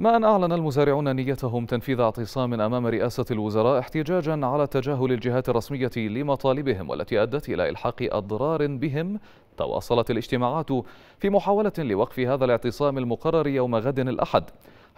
ما أن أعلن المزارعون نيتهم تنفيذ اعتصام أمام رئاسة الوزراء احتجاجا على تجاهل الجهات الرسمية لمطالبهم والتي أدت إلى إلحاق أضرار بهم تواصلت الاجتماعات في محاولة لوقف هذا الاعتصام المقرر يوم غد الأحد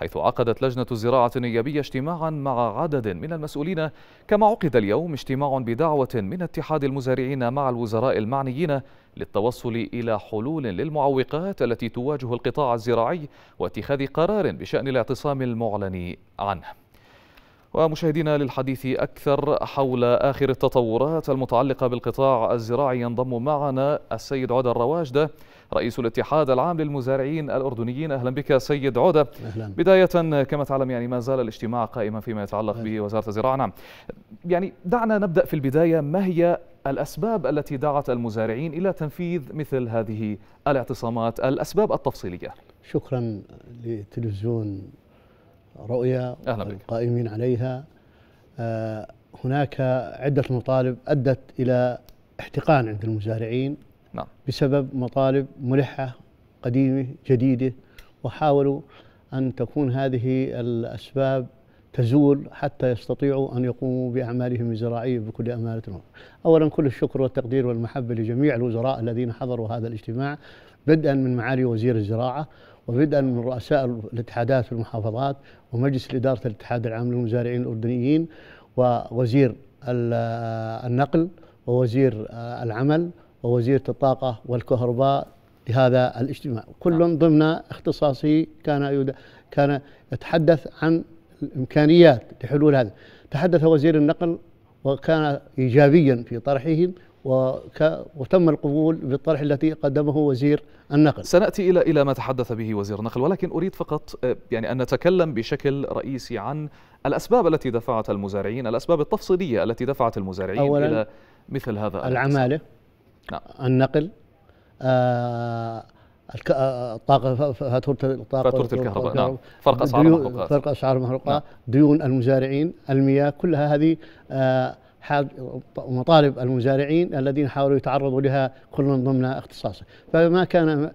حيث عقدت لجنة الزراعة النيابية اجتماعا مع عدد من المسؤولين كما عقد اليوم اجتماع بدعوة من اتحاد المزارعين مع الوزراء المعنيين للتوصل إلى حلول للمعوقات التي تواجه القطاع الزراعي واتخاذ قرار بشأن الاعتصام المعلن عنه ومشاهدينا للحديث أكثر حول آخر التطورات المتعلقة بالقطاع الزراعي ينضم معنا السيد عودة الرواجدة رئيس الاتحاد العام للمزارعين الأردنيين أهلا بك سيد عودة أهلا. بداية كما تعلم يعني ما زال الاجتماع قائما فيما يتعلق أهلا. بوزارة الزراعة نعم يعني دعنا نبدأ في البداية ما هي الأسباب التي دعت المزارعين إلى تنفيذ مثل هذه الاعتصامات الأسباب التفصيلية شكرا لتلفزيون رؤية القائمين عليها آه، هناك عدة مطالب أدت إلى احتقان عند المزارعين نعم. بسبب مطالب ملحة قديمة جديدة وحاولوا أن تكون هذه الأسباب تزول حتى يستطيعوا أن يقوموا بأعمالهم الزراعية بكل أمانة أولا كل الشكر والتقدير والمحبة لجميع الوزراء الذين حضروا هذا الاجتماع بدءا من معالي وزير الزراعة وبدءا من رؤساء الاتحادات في المحافظات ومجلس إدارة الاتحاد العام للمزارعين الأردنيين ووزير النقل ووزير آه، العمل ووزيرة الطاقة والكهرباء لهذا الاجتماع كل نعم. ضمن اختصاصه كان كان يتحدث عن الإمكانيات لحلول هذا تحدث وزير النقل وكان إيجابيا في طرحهم وتم القبول بالطرح التي قدمه وزير النقل سناتي الى الى ما تحدث به وزير النقل ولكن اريد فقط آه، يعني ان نتكلم بشكل رئيسي عن الاسباب التي دفعت المزارعين الاسباب التفصيليه التي دفعت المزارعين أولاً الى مثل هذا العماله نعم. النقل آه الطاقه آه، فاتوره الطاقه فاتوره الكهرباء نعم فرق اسعار المحروقات فرق اسعار المحروقات نعم. ديون المزارعين المياه كلها هذه آه ومطالب المزارعين الذين حاولوا يتعرضوا لها كل ضمن اختصاصه فما كان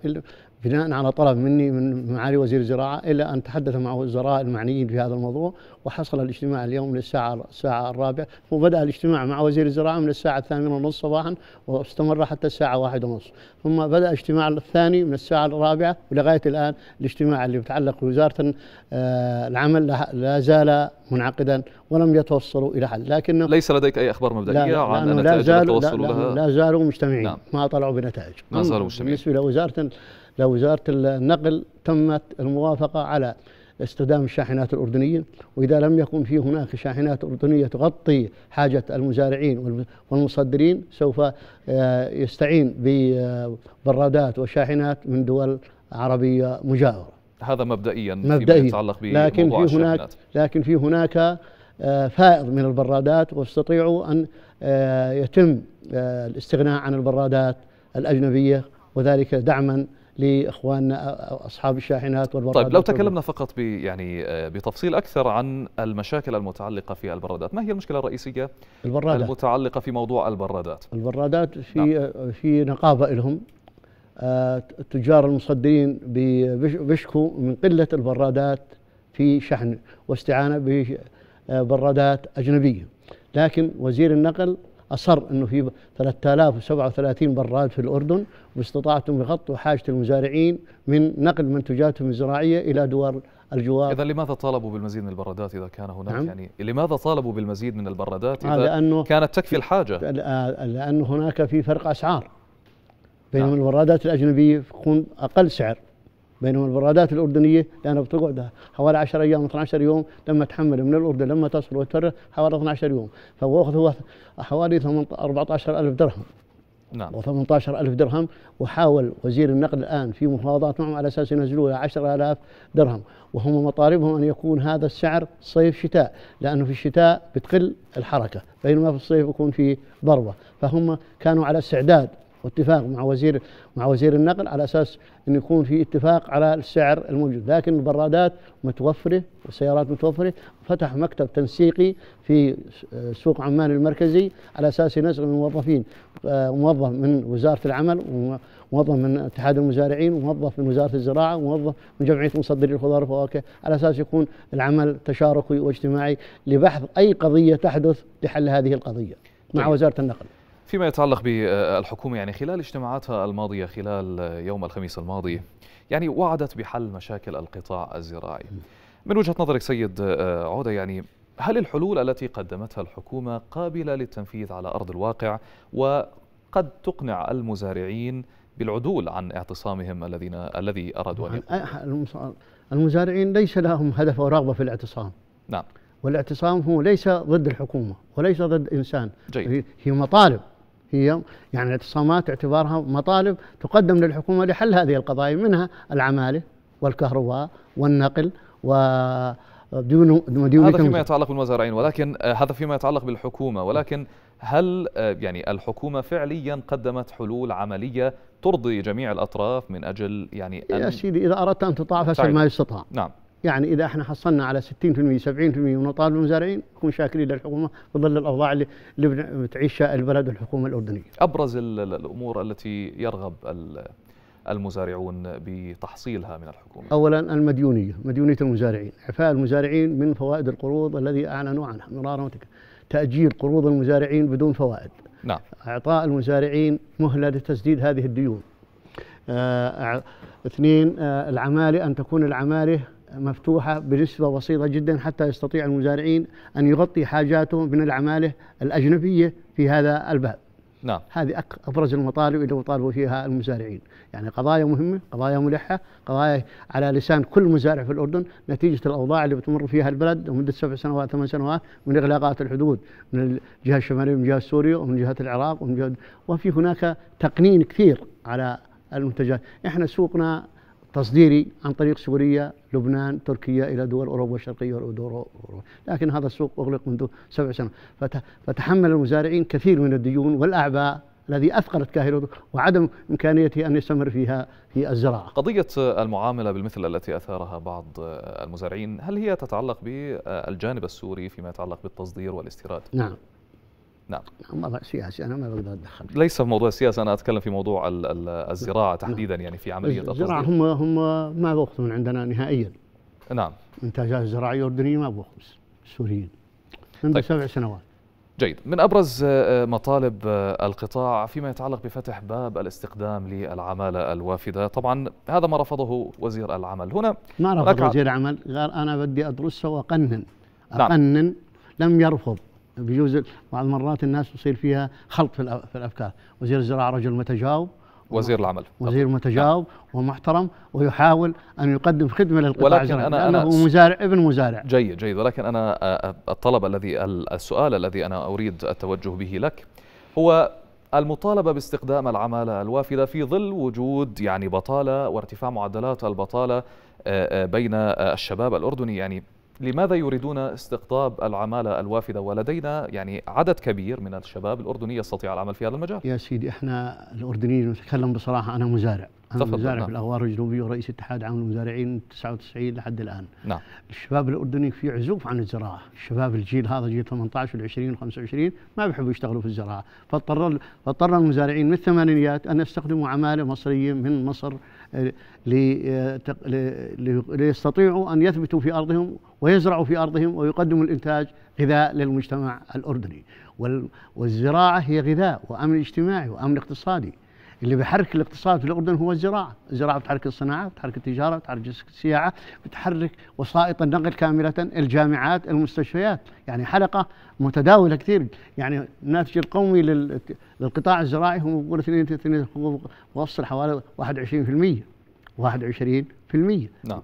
بناء على طلب مني من معالي وزير الزراعة إلى أن تحدث مع وزراء المعنيين في هذا الموضوع وحصل الاجتماع اليوم للساعة الساعة الرابعة وبدأ الاجتماع مع وزير الزراعة من الساعة الثامنة ونصف صباحا واستمر حتى الساعة واحد ونصف ثم بدأ الاجتماع الثاني من الساعة الرابعة ولغاية الآن الاجتماع اللي يتعلق بوزارة آه، العمل لا زال منعقدا ولم يتوصلوا إلى حل لكن ليس لديك أي أخبار مبدئية لا عن النتائج لا لها لا, لا, لا, لا زالوا مجتمعين نعم. ما طلعوا بنتائج ما زالوا مجتمعين بالنسبة لوزارة لوزارة النقل تمت الموافقة على استخدام الشاحنات الأردنية وإذا لم يكن في هناك شاحنات أردنية تغطي حاجة المزارعين والمصدرين سوف آه، يستعين ببرادات وشاحنات من دول عربية مجاورة هذا مبدئيا, مبدئيا فيما يتعلق لكن في الشاحنات. هناك لكن في هناك آه، فائض من البرادات واستطيعوا أن آه، يتم الاستغناء عن البرادات الأجنبية وذلك دعما لاخواننا اصحاب الشاحنات والبرادات طيب لو تكلمنا فقط ب يعني آه، بتفصيل اكثر عن المشاكل المتعلقه في البرادات، ما هي المشكله الرئيسيه البرادات المتعلقه في موضوع البرادات؟ البرادات في نعم. آه، في نقابه لهم آه، تجار المصدرين بيشكوا من قله البرادات في شحن واستعانه ببرادات اجنبيه، لكن وزير النقل أصر أنه في 3037 براد في الأردن واستطاعتهم يغطوا حاجة المزارعين من نقل منتجاتهم الزراعية إلى دول الجوار إذا لماذا طالبوا بالمزيد من البرادات إذا كان هناك نعم؟ يعني لماذا طالبوا بالمزيد من البرادات إذا لأنه كانت تكفي الحاجة لأنه هناك في فرق أسعار نعم. بينما نعم. البرادات الأجنبية تكون أقل سعر بينما البرادات الأردنية لأنها بتقعد حوالي 10 أيام 12 يوم لما تحمل من الأردن لما تصل وتفرغ حوالي 12 يوم فواخذ هو حوالي 14000 درهم نعم و 18000 درهم وحاول وزير النقل الآن في مفاوضات معهم على أساس ينزلوا ل 10000 درهم وهم مطالبهم أن يكون هذا السعر صيف شتاء لأنه في الشتاء بتقل الحركة بينما في الصيف يكون في ضربة فهم كانوا على استعداد واتفاق مع وزير مع وزير النقل على اساس انه يكون في اتفاق على السعر الموجود، لكن البرادات متوفره والسيارات متوفره، فتح مكتب تنسيقي في سوق عمان المركزي على اساس ينسق الموظفين آه، موظف من وزاره العمل وموظف من اتحاد المزارعين وموظف من وزاره الزراعه وموظف من جمعيه مصدري الخضار والفواكه على اساس يكون العمل تشاركي واجتماعي لبحث اي قضيه تحدث لحل هذه القضيه مع طيب. وزاره النقل. فيما يتعلق بالحكومة يعني خلال اجتماعاتها الماضية خلال يوم الخميس الماضي يعني وعدت بحل مشاكل القطاع الزراعي من وجهة نظرك سيد عودة يعني هل الحلول التي قدمتها الحكومة قابلة للتنفيذ على أرض الواقع وقد تقنع المزارعين بالعدول عن اعتصامهم الذين الذي أرادوا أن أه، المزارعين ليس لهم هدف ورغبة في الاعتصام نعم والاعتصام هو ليس ضد الحكومة وليس ضد إنسان جيد. هي مطالب هي يعني الاعتصامات اعتبارها مطالب تقدم للحكومة لحل هذه القضايا منها العمالة والكهرباء والنقل و هذا فيما يتعلق بالمزارعين ولكن آه، هذا فيما يتعلق بالحكومة ولكن هل آه، يعني الحكومة فعليا قدمت حلول عملية ترضي جميع الأطراف من أجل يعني يا سيدي إذا أردت أن تطاع فاشل ما يستطاع نعم يعني إذا إحنا حصلنا على 60% 70% ونطالب المزارعين نكون شاكرين للحكومة في ظل الأوضاع اللي, اللي بتعيشها البلد والحكومة الأردنية أبرز الأمور التي يرغب المزارعون بتحصيلها من الحكومة؟ أولا المديونية مديونية المزارعين إعفاء المزارعين من فوائد القروض الذي أعلنوا عنها مرارا وتكرارا تأجيل قروض المزارعين بدون فوائد نعم إعطاء المزارعين مهلة لتسديد هذه الديون آه اثنين آه العمالة أن تكون العمالة مفتوحة بنسبة بسيطة جدا حتى يستطيع المزارعين أن يغطي حاجاتهم من العمالة الأجنبية في هذا الباب نعم هذه أبرز المطالب اللي يطالبوا فيها المزارعين يعني قضايا مهمة قضايا ملحة قضايا على لسان كل مزارع في الأردن نتيجة الأوضاع اللي بتمر فيها البلد لمدة سبع سنوات ثمان سنوات من إغلاقات الحدود من الجهة الشمالية من جهة سوريا ومن جهة العراق ومن جهة وفي هناك تقنين كثير على المنتجات احنا سوقنا تصديري عن طريق سوريا لبنان تركيا إلى دول أوروبا الشرقية ودول أوروبا لكن هذا السوق أغلق منذ سبع سنوات فتحمل المزارعين كثير من الديون والأعباء الذي أثقلت كاهلته وعدم إمكانيته أن يستمر فيها في الزراعة قضية المعاملة بالمثل التي أثارها بعض المزارعين هل هي تتعلق بالجانب السوري فيما يتعلق بالتصدير والاستيراد؟ نعم نعم, نعم، وضع سياسي انا ما بقدر اتدخل ليس في موضوع السياسه انا اتكلم في موضوع ال ال الزراعه نعم. تحديدا يعني في عمليه الزراعه هم هم ما من عندنا نهائيا نعم انتاجات الزراعيه الاردنيه ما بياخذون السوريين منذ طيب. سبع سنوات جيد من ابرز آه، آه، مطالب آه، القطاع فيما يتعلق بفتح باب الاستقدام للعماله الوافده طبعا هذا ما رفضه وزير العمل هنا ما رفض وزير العمل قال انا بدي ادرسه واقنن نعم. اقنن نعم. لم يرفض بيجوز بعض المرات الناس يصير فيها خلط في الافكار وزير الزراعه رجل متجاوب وزير العمل وزير متجاوب نعم. ومحترم ويحاول ان يقدم خدمه للقطاع ولكن أنا أنا لانه مزارع ابن مزارع جيد جيد ولكن انا الطلب الذي السؤال الذي انا اريد التوجه به لك هو المطالبه باستخدام العماله الوافده في ظل وجود يعني بطاله وارتفاع معدلات البطاله بين الشباب الاردني يعني لماذا يريدون استقطاب العمالة الوافدة ولدينا يعني عدد كبير من الشباب الأردني يستطيع العمل في هذا المجال يا سيدي احنا الأردنيين نتكلم بصراحة أنا مزارع م. المزارع في الاغوار الجنوبيه ورئيس اتحاد عام المزارعين 99 لحد الان. نعم. الشباب الاردني في عزوف عن الزراعه، الشباب الجيل هذا جيل 18 و 20 و 25 ما بيحبوا يشتغلوا في الزراعه، فاضطر فاضطر المزارعين من الثمانينيات ان يستخدموا عماله مصريه من مصر آه، آه، ليستطيعوا ان يثبتوا في ارضهم ويزرعوا في ارضهم ويقدموا الانتاج غذاء للمجتمع الاردني، والزراعه هي غذاء وامن اجتماعي وامن اقتصادي. اللي بيحرك الاقتصاد في الاردن هو الزراعه، الزراعه بتحرك الصناعه، بتحرك التجاره، بتحرك السياحه، بتحرك وسائط النقل كامله، الجامعات، المستشفيات، يعني حلقه متداوله كثير، يعني الناتج القومي للقطاع الزراعي هو بقول 2 وصل حوالي 21% 21% نعم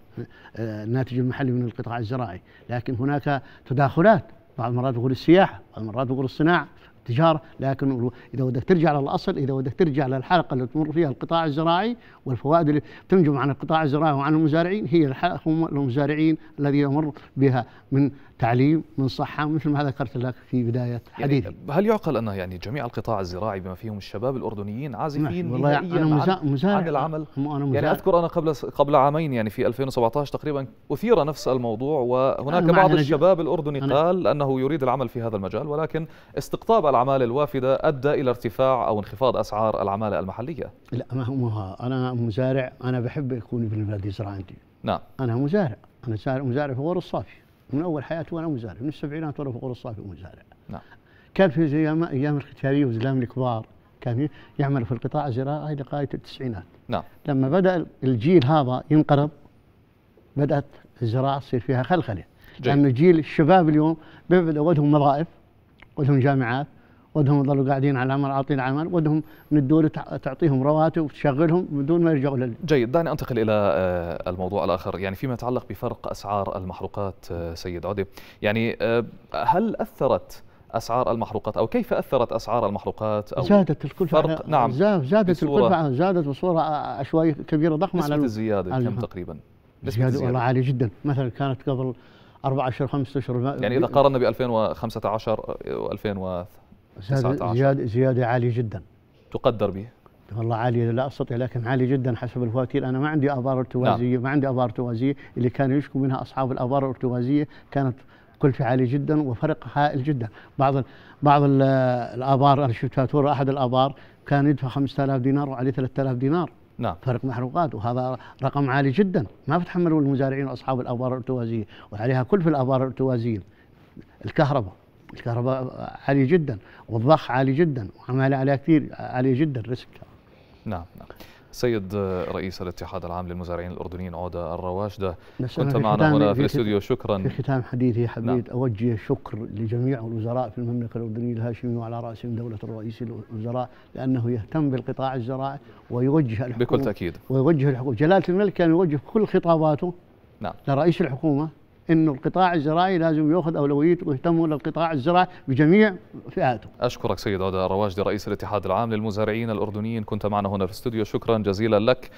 الناتج آه، المحلي من القطاع الزراعي، لكن هناك تداخلات بعض المرات بقول السياحه، بعض المرات بقول الصناعه، تجارة لكن إذا بدك ترجع للأصل إذا بدك ترجع للحلقة اللي تمر فيها القطاع الزراعي والفوائد اللي تنجم عن القطاع الزراعي وعن المزارعين هي هم المزارعين الذين يمر بها من تعليم من صحة مثل ما ذكرت لك في بداية يعني حديثي يعني هل يعقل أن يعني جميع القطاع الزراعي بما فيهم الشباب الأردنيين عازفين نعم، والله نهائيا أنا مزا... عن, عن العمل أنا يعني أذكر أنا قبل قبل عامين يعني في 2017 تقريبا أثير نفس الموضوع وهناك بعض الشباب نج... الأردني أنا... قال أنه يريد العمل في هذا المجال ولكن استقطاب العمالة الوافدة أدى إلى ارتفاع أو انخفاض أسعار العمالة المحلية لا ما هو أنا مزارع أنا بحب يكون في البلد يزرع عندي نعم أنا مزارع أنا مزارع في غور الصافي من اول حياتي وانا مزارع من السبعينات وانا في غور الصافي مزارع نعم كان في ايام ايام الختياريه وزلام الكبار كان يعمل في القطاع الزراعي لغايه التسعينات نعم لما بدا الجيل هذا ينقرض بدات الزراعه تصير فيها خلخله لان جيل الشباب اليوم بيبدا ودهم وظائف ودهم جامعات ودهم يظلوا قاعدين على عاطين العمل ودهم من الدولة تعطيهم رواتب وتشغلهم بدون ما يرجعوا لل جيد دعني أنتقل إلى آه، الموضوع الآخر يعني فيما يتعلق بفرق أسعار المحروقات آه، سيد عدي يعني آه، هل أثرت اسعار المحروقات او كيف اثرت اسعار المحروقات او زادت الكلفه فرق نعم زادت الكلفه زادت بصوره عشوائيه كبيره ضخمه على الزياده على كم تقريبا؟ نسبة زيادة والله عالية جدا مثلا كانت قبل اربع اشهر خمسة اشهر يعني اذا قارنا ب 2015 و 2000 زيادة, زيادة عالية جدا تقدر به والله عالية لا أستطيع لكن عالية جدا حسب الفواتير أنا ما عندي آبار نعم. ارتوازية نعم. ما عندي آبار ارتوازية اللي كانوا يشكوا منها أصحاب الآبار الارتوازية كانت كلفة عالية جدا وفرق هائل جدا بعض بعض الآبار أنا شفت فاتورة أحد الآبار كان يدفع 5000 دينار وعليه 3000 دينار نعم فرق محروقات وهذا رقم عالي جدا ما بتحملوا المزارعين واصحاب الابار الارتوازيه وعليها كلفه الابار الارتوازيه الكهرباء الكهرباء عاليه جدا والضخ عالي جدا وعماله عليها كثير عاليه جدا ريسك نعم نعم سيد رئيس الاتحاد العام للمزارعين الاردنيين عوده الرواشده كنت معنا هنا في الاستوديو شكرا في ختام حديثي حبيت نعم. اوجه شكر لجميع الوزراء في المملكه الاردنيه الهاشميه وعلى راسهم دوله الرئيس الوزراء لانه يهتم بالقطاع الزراعي ويوجه الحكومه بكل تاكيد ويوجه الحكومه جلاله الملك كان يوجه كل خطاباته نعم لرئيس الحكومه انه القطاع الزراعي لازم ياخذ اولويته ويهتموا للقطاع الزراعي بجميع فئاته. اشكرك سيد عودة الرواجدي رئيس الاتحاد العام للمزارعين الاردنيين كنت معنا هنا في الاستوديو شكرا جزيلا لك.